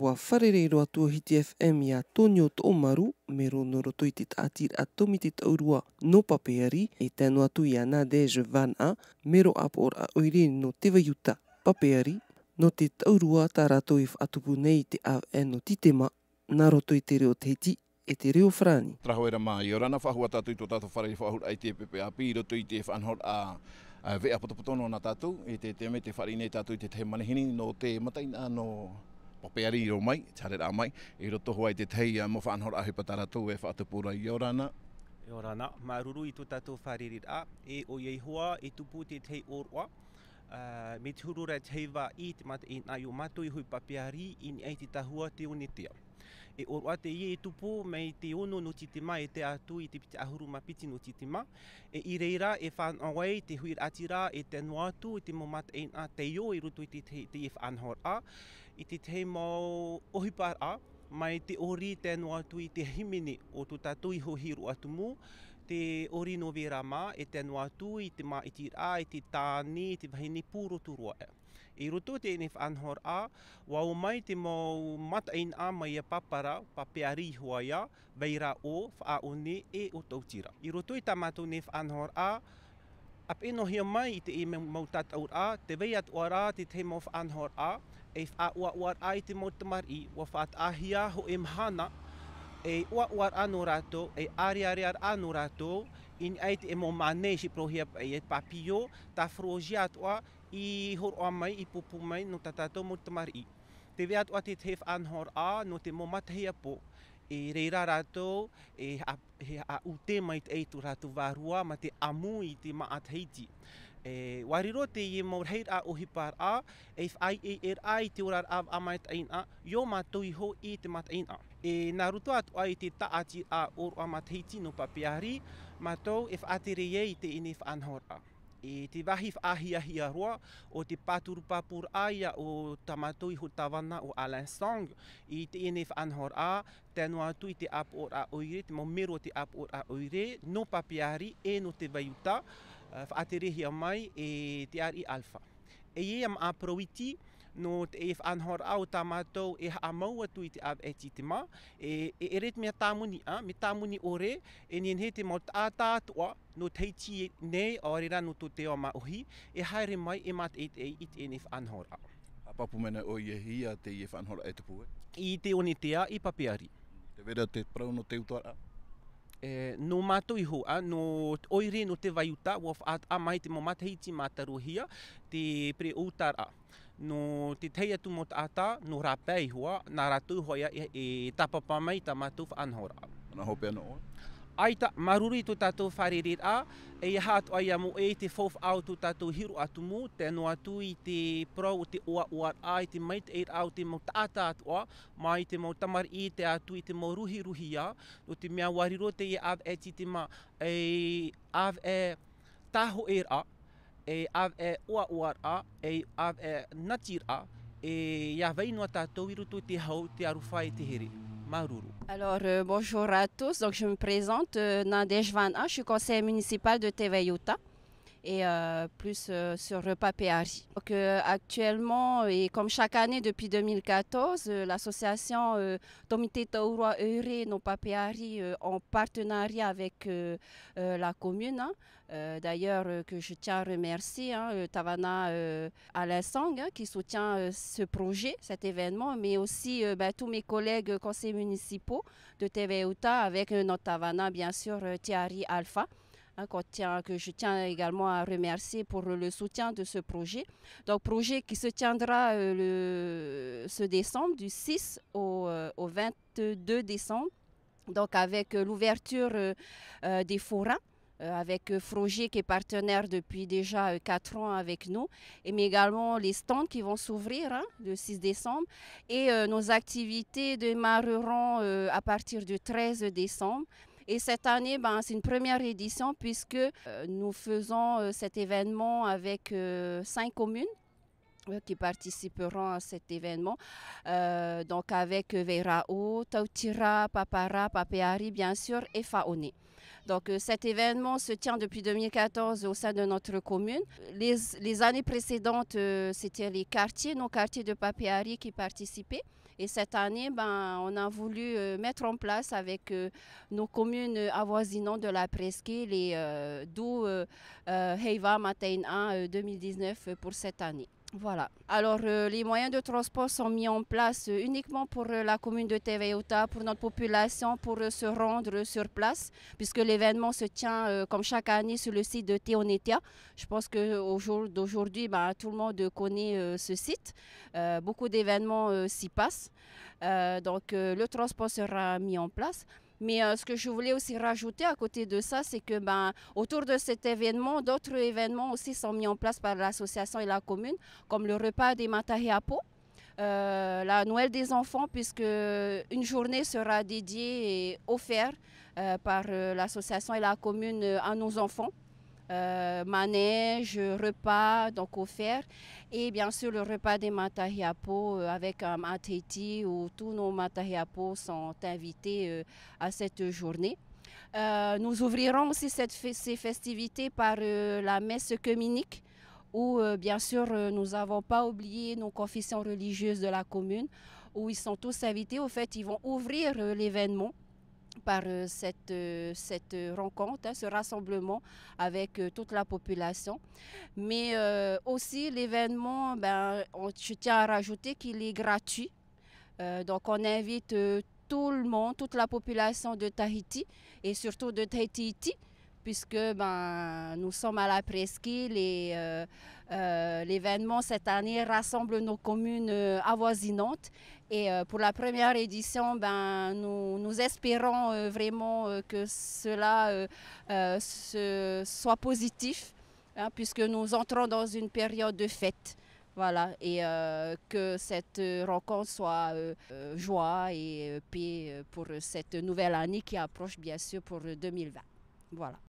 wa wharere roa tua hiti FM ia tonio to o maru me ro noroto i te tātir a tomiti taurua no papeari e tēnu atu i anā deje van a me ro apor a oire no te vajuta papeari no te taurua tā rato i whatupu nei te a e no titema na roto i te reo teiti e te reo frani. Traho era mā i orana whahua tātui tō tātou whare i whahura te PPAP i roto i te whanhor a vea potopotono na e tātou i te teme te whare tātou i te te manahini no te mataina no pape ari iro mai, tare rā mai, i roto hoa i te tei mo whanhora ahi patara tū e whaatupura i orana. I orana, maruru i tō tatou whariri rā, e o iei hoa i tupu te tei oroa, uh, me tūru rei teiva i te mata i nā matu i hui papiari i ni ei te tahua te unitia. E oro a te i e tupu te ono no te mai e te atu i te piti ahuru mapiti no te ma. E i reira e whan awai te hui atira e te nuatu i te momata i nā te i rutu i te te, te if anhor a. I te te mau ohipar a mai te ori te nuatu i te himini o tu tatu i ho atu mu te ori no vera mā, e te anua tū, i te mā i tīra, i te tāni, i te vahini pūro tu rua e. I roto te NF Anhor A, wā o mai te mau mata in a mai a papara, pa pea rihua ia, veira o, wha a o ne, e o tau I roto i tamato NF Anhor A, ap eno hia mai i te e mau tataur a, te vei at oara te te mau Anhor A, e wha a oa oar a i te mau tamari, wā wha at ahia ho e mhana, e ua ua rātou, e ari ari ar anu rātou, in aite e mō mānei si prohia e papio, ta froji atua i hor o mai, i pupu mai, no ta tātou mo te mari. Te vea atua te tef anhor a, no te mō matahi apo, e reira rātou, e a, he a ute mai te eitu rātou vārua, ma te amu i te maatheiti e eh, wariro te i mo a o a e i e er ai te ora a amait mai a yo ma to i ho i te mat ain a e na ruto at ai te ta ati a o a mat hei no papiari ma to e fa ye te inif an hor a e te vahif a hia a hi o te patur papur ai a o tamato i hutawana o Alain Song i te inif an hor a tenu atu i te ap or a oire te mo mero te ap or a oire no papiari e no te vaiuta Eh, whaaterehia mai e te ari alfa. E ia e ma aproiti no te e whaanhor au tā mātou e haa maua tui te ab e te ma, e, e, e reti mea tāmuni a, me tāmuni o e nien he te mau tātātua no teiti nei o re rano tō te o mauhi, e haere mai e mat e te e i te e whaanhor au. A papu mena o ie hi a te e whaanhor e te pua? E? I te one te a, i papiari. Te vera te prauno te utoara? e no mato iho a ah, no oire no te vai uta wo a, a ah, mai te momata hiti mata ruhia te pre utara no te teia tu mot ata no rapai hua na ratu hoia e, e mai ta anhora na hope no aita maruri tu tatou wharerit a, e iha ai amu e te fof au tu tatou hiru atu mu, te no atu i te prau o te oa oa a, i te mait eit au te mau taata atu a, ma i te mau tamar i te atu i te mau ruhi ruhi a, no te mea wariro te i av e ti te ma, e av e taho eir a, e, e av e oa oa a, e av e natir a, e ia vei tatou iru tu te hau te arufa i te heri. Alors, euh, bonjour à tous. Donc, je me présente, euh, Nadej Van Je suis conseiller municipal de Teveyuta et euh, plus sur euh, Repas Donc, euh, actuellement, et comme chaque année depuis 2014, l'association Domité Tomité Euré non Papéhari en partenariat avec la commune, hein, d'ailleurs que je tiens à remercier hein, Tavana Alassang hein, qui soutient ce projet, cet événement, mais aussi bah, tous mes collègues conseillers municipaux de TV avec notre Tavana, bien sûr, Thierry Alpha. Hein, que je tiens également à remercier pour le soutien de ce projet. Donc projet qui se tiendra euh, le, ce décembre du 6 au, euh, au 22 décembre, donc avec euh, l'ouverture des forains, avec Froger qui est partenaire depuis déjà 4 ans avec nous, et mais également les stands qui vont s'ouvrir hein, le 6 décembre, et nos activités démarreront à partir du 13 décembre. Et cette année, ben, c'est une première édition puisque euh, nous faisons euh, cet événement avec euh, cinq communes qui participeront à cet événement. donc avec Veirao, Tautira, Papara, Papéhari, bien sûr et Faone. Donc cet événement se tient depuis 2014 au sein de notre commune. Les, années précédentes, c'était les quartiers, nos quartiers de Papéhari qui participaient. Et cette année, ben, on a voulu euh, mettre en place avec euh, nos communes avoisinantes de la presqu'île et euh, d'où Heiva 1 2019 pour cette année. Voilà. Alors, euh, les moyens de transport sont mis en place euh, uniquement pour euh, la commune de Teveyota, pour notre population, pour se rendre sur place, puisque l'événement se tient comme chaque année sur le site de Teonetia. Je pense qu'aujourd'hui, jour d'aujourd'hui, bah, tout le monde connaît ce site. beaucoup d'événements s'y passent. donc, le transport sera mis en place. Mais euh, ce que je voulais aussi rajouter à côté de ça, c'est que ben, autour de cet événement, d'autres événements aussi sont mis en place par l'association et la commune, comme le repas des Matahiapo. Euh, la Noël des enfants, puisque une journée sera dédiée et offerte euh, par l'association et la commune à nos enfants. Euh, manège, repas, donc offert Et bien sûr, le repas des Matahiapo euh, avec euh, un mateti où tous nos Matahiapo sont invités à cette journée. nous ouvrirons aussi cette, ces festivités par la messe communique où bien sûr nous n'avons pas oublié nos confessions religieuses de la commune où ils sont tous invités. Au fait, ils vont ouvrir l'événement par euh, cette, euh, cette rencontre, hein, ce rassemblement avec euh, toute la population. Mais aussi l'événement, ben, je tiens à rajouter qu'il est gratuit. donc on invite tout le monde, toute la population de Tahiti et surtout de Tahiti, puisque ben, nous sommes à la presqu'île et euh, l'événement cette année rassemble nos communes euh, avoisinantes et euh, pour la première édition, ben, nous, nous espérons vraiment que cela soit positif hein, puisque nous entrons dans une période de fête. Voilà, et que cette rencontre soit joie et paix pour cette nouvelle année qui approche bien sûr pour 2020. Voilà.